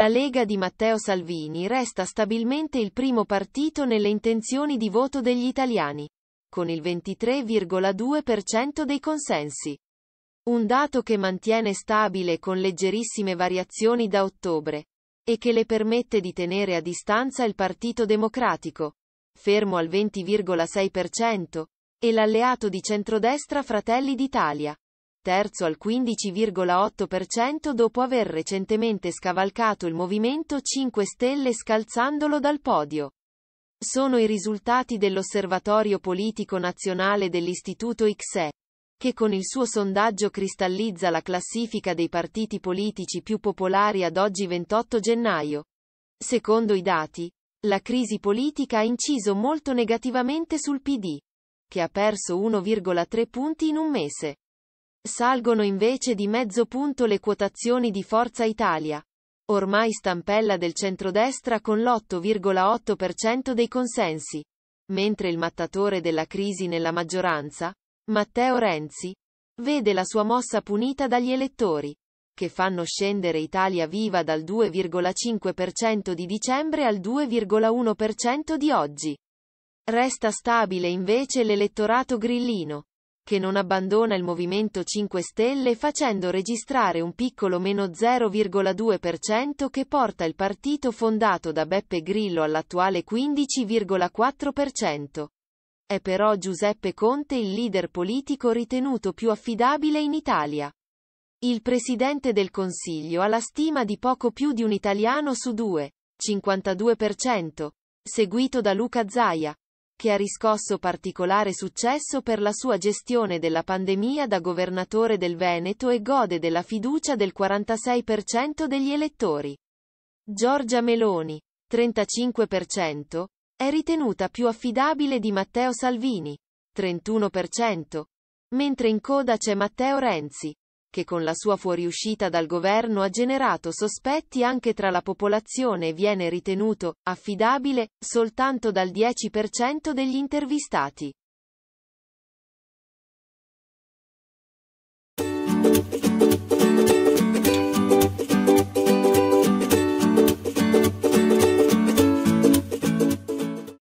La Lega di Matteo Salvini resta stabilmente il primo partito nelle intenzioni di voto degli italiani, con il 23,2% dei consensi. Un dato che mantiene stabile con leggerissime variazioni da ottobre, e che le permette di tenere a distanza il Partito Democratico, fermo al 20,6%, e l'alleato di centrodestra Fratelli d'Italia, terzo al 15,8% dopo aver recentemente scavalcato il Movimento 5 Stelle scalzandolo dal podio. Sono i risultati dell'Osservatorio Politico Nazionale dell'Istituto XE che con il suo sondaggio cristallizza la classifica dei partiti politici più popolari ad oggi 28 gennaio. Secondo i dati, la crisi politica ha inciso molto negativamente sul PD, che ha perso 1,3 punti in un mese. Salgono invece di mezzo punto le quotazioni di Forza Italia, ormai stampella del centrodestra con l'8,8% dei consensi, mentre il mattatore della crisi nella maggioranza, Matteo Renzi, vede la sua mossa punita dagli elettori, che fanno scendere Italia Viva dal 2,5% di dicembre al 2,1% di oggi. Resta stabile invece l'elettorato grillino, che non abbandona il Movimento 5 Stelle facendo registrare un piccolo meno 0,2% che porta il partito fondato da Beppe Grillo all'attuale 15,4%. È però Giuseppe Conte il leader politico ritenuto più affidabile in Italia. Il Presidente del Consiglio ha la stima di poco più di un italiano su due, 52%, seguito da Luca Zaia, che ha riscosso particolare successo per la sua gestione della pandemia da governatore del Veneto e gode della fiducia del 46% degli elettori. Giorgia Meloni, 35%, è ritenuta più affidabile di Matteo Salvini, 31%, mentre in coda c'è Matteo Renzi, che con la sua fuoriuscita dal governo ha generato sospetti anche tra la popolazione e viene ritenuto affidabile soltanto dal 10% degli intervistati.